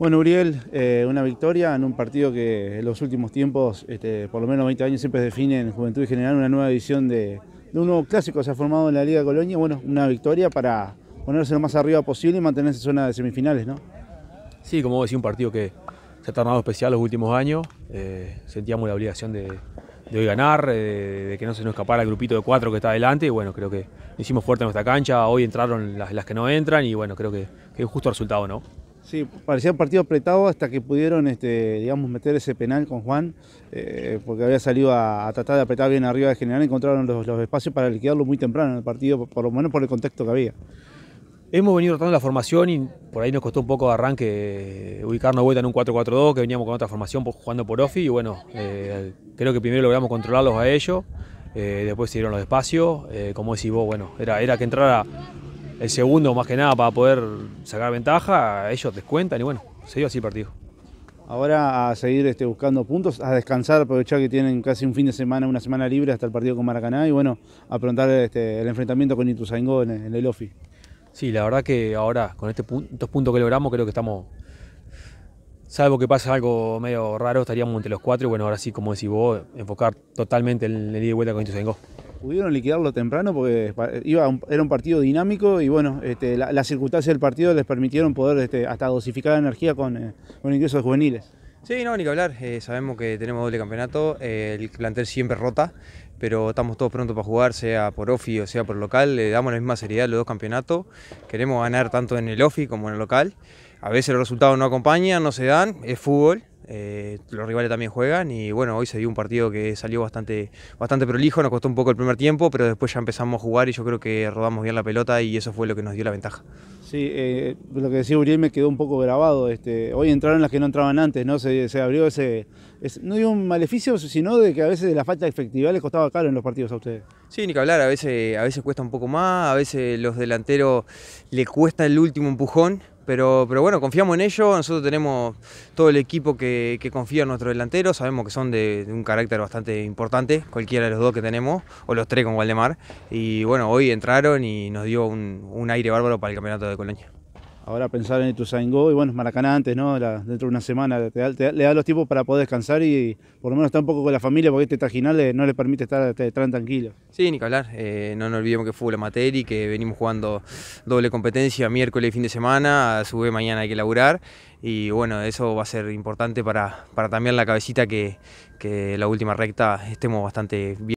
Bueno, Uriel, eh, una victoria en un partido que en los últimos tiempos, este, por lo menos 20 años, siempre define en Juventud y General una nueva edición de, un nuevo clásico se ha formado en la Liga de Colonia. Bueno, una victoria para ponerse lo más arriba posible y mantenerse en zona de semifinales, ¿no? Sí, como decía, un partido que se ha tornado especial los últimos años. Eh, sentíamos la obligación de, hoy ganar, eh, de que no se nos escapara el grupito de cuatro que está adelante. Y bueno, creo que hicimos fuerte nuestra cancha. Hoy entraron las, que no entran y bueno, creo que, que es justo el resultado, ¿no? Sí, parecía un partido apretado hasta que pudieron, este, digamos, meter ese penal con Juan, eh, porque había salido a, tratar de apretar bien arriba de general, encontraron los, espacios para liquidarlo muy temprano en el partido, por, lo menos por el contexto que había. Hemos venido rotando la formación y por ahí nos costó un poco de arranque eh, ubicarnos vuelta en un 4-4-2, que veníamos con otra formación jugando por Offi y bueno, eh, creo que primero logramos controlarlos a ellos, después se dieron los espacios, como decís vos, bueno, era, era que entrara el segundo más que nada para poder sacar ventaja, ellos descuentan y bueno, se dio así el partido. Ahora a seguir este, buscando puntos, a descansar, aprovechar que tienen casi un fin de semana, una semana libre hasta el partido con Maracaná y bueno, afrontar este, el enfrentamiento con Ituzaingó en, en el OFI. Sí, la verdad que ahora con este punto, estos puntos que logramos creo que estamos, salvo que pase algo medio raro, estaríamos entre los cuatro y bueno, ahora sí, como decís vos, enfocar totalmente en el ida y vuelta con Ituzaingó pudieron liquidarlo temprano porque iba era un partido dinámico y bueno, este, las circunstancias del partido les permitieron poder este, hasta dosificar la energía con, eh, ingresos juveniles. Sí, no, ni que hablar. Eh, sabemos que tenemos doble campeonato, eh, el plantel siempre rota, pero estamos todos prontos para jugar, sea por OFI o sea por local. Le damos la misma seriedad a los dos campeonatos. Queremos ganar tanto en el OFI como en el local. A veces los resultados no acompañan, no se dan, es fútbol eh, los rivales también juegan y bueno, hoy se dio un partido que salió bastante, bastante prolijo, nos costó un poco el primer tiempo, pero después ya empezamos a jugar y yo creo que rodamos bien la pelota y eso fue lo que nos dio la ventaja. Sí, eh, lo que decía Uriel me quedó un poco grabado. Este, hoy entraron las que no entraban antes, ¿no? Se, abrió ese, no digo un maleficio, sino de que a veces la falta de efectividad les costaba caro en los partidos a ustedes. Sí, ni que hablar, a veces, a veces cuesta un poco más, a veces los delanteros le cuesta el último empujón pero, bueno, confiamos en ellos, nosotros tenemos todo el equipo que, confía en nuestro delantero, sabemos que son de, un carácter bastante importante, cualquiera de los dos que tenemos, o los tres con Waldemar, y bueno, hoy entraron y nos dio un, un aire bárbaro para el campeonato de Colonia ahora pensar en el Ituzaingó y bueno, Maracaná antes, ¿no? dentro de una semana, le da los tiempos para poder descansar y por lo menos estar un poco con la familia porque este trajinal no le permite estar tan tranquilo. Sí, ni hablar, eh, no nos olvidemos que fue la materia y que venimos jugando doble competencia miércoles y fin de semana, a su vez mañana hay que laburar y bueno, eso va a ser importante para, para también la cabecita que la última recta estemos bastante bien.